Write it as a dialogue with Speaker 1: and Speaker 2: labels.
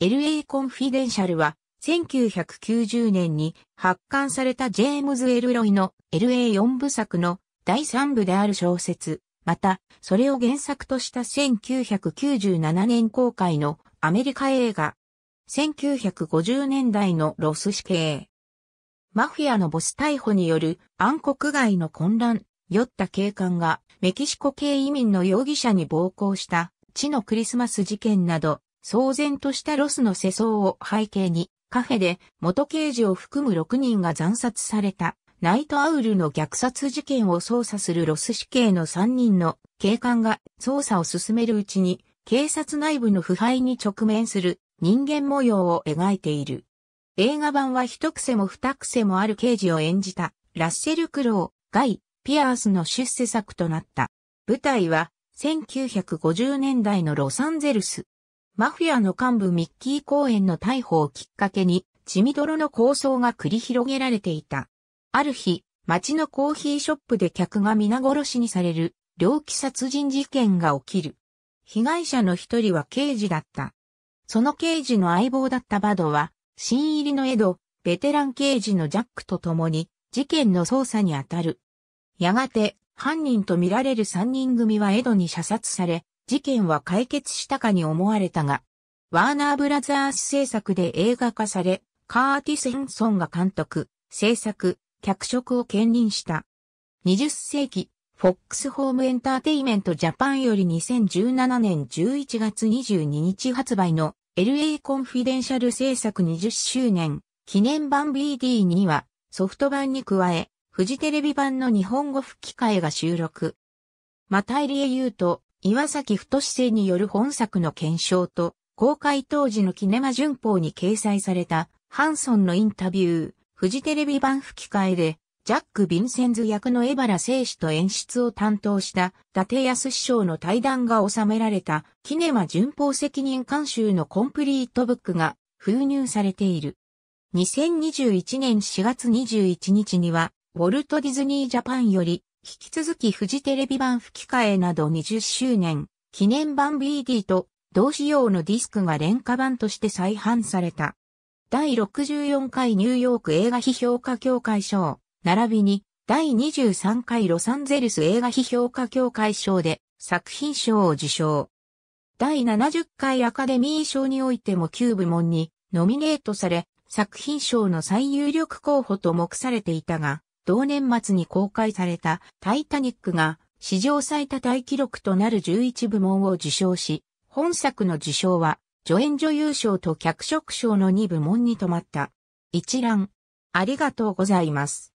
Speaker 1: LA コンフィデンシャルは、1990年に発刊されたジェームズ・エルロイの LA4 部作の第3部である小説、また、それを原作とした1997年公開のアメリカ映画、1950年代のロス死刑。マフィアのボス逮捕による暗黒街の混乱、酔った警官がメキシコ系移民の容疑者に暴行した地のクリスマス事件など騒然としたロスの世相を背景に、カフェで元刑事を含む6人が惨殺された、ナイトアウルの虐殺事件を捜査するロス死刑の3人の警官が捜査を進めるうちに、警察内部の腐敗に直面する人間模様を描いている。映画版は一癖も二癖もある刑事を演じた、ラッセル・クロウ、ガイ、ピアースの出世作となった。舞台は1950年代のロサンゼルス。マフィアの幹部ミッキー公園の逮捕をきっかけに、血みどろの構想が繰り広げられていた。ある日、町のコーヒーショップで客が皆殺しにされる、猟奇殺人事件が起きる。被害者の一人は刑事だった。その刑事の相棒だったバドは、新入りのエド、ベテラン刑事のジャックと共に、事件の捜査に当たる。やがて、犯人と見られる三人組はエドに射殺され、事件は解決したかに思われたが、ワーナーブラザース制作で映画化され、カーティス・ヘンソンが監督、制作、脚色を兼任した。20世紀、フォックスホームエンターテイメントジャパンより2017年11月22日発売の LA コンフィデンシャル制作20周年記念版 BD にはソフト版に加え、フジテレビ版の日本語吹き替えが収録。また入江優と岩崎太生による本作の検証と、公開当時のキネマ旬報に掲載された、ハンソンのインタビュー、フジテレビ版吹き替えで、ジャック・ヴィンセンズ役の江原聖史と演出を担当した伊達康師匠の対談が収められたキネマ旬報責任監修のコンプリートブックが封入されている。2021年4月21日にはウォルト・ディズニー・ジャパンより引き続きフジテレビ版吹き替えなど20周年記念版 BD と同仕様のディスクが廉価版として再販された。第64回ニューヨーク映画批評家協会賞、並びに第23回ロサンゼルス映画批評家協会賞で作品賞を受賞。第70回アカデミー賞においても9部門にノミネートされ、作品賞の最有力候補と目されていたが、同年末に公開されたタイタニックが史上最多大記録となる11部門を受賞し、本作の受賞は助演女優賞と脚色賞の2部門に止まった。一覧、ありがとうございます。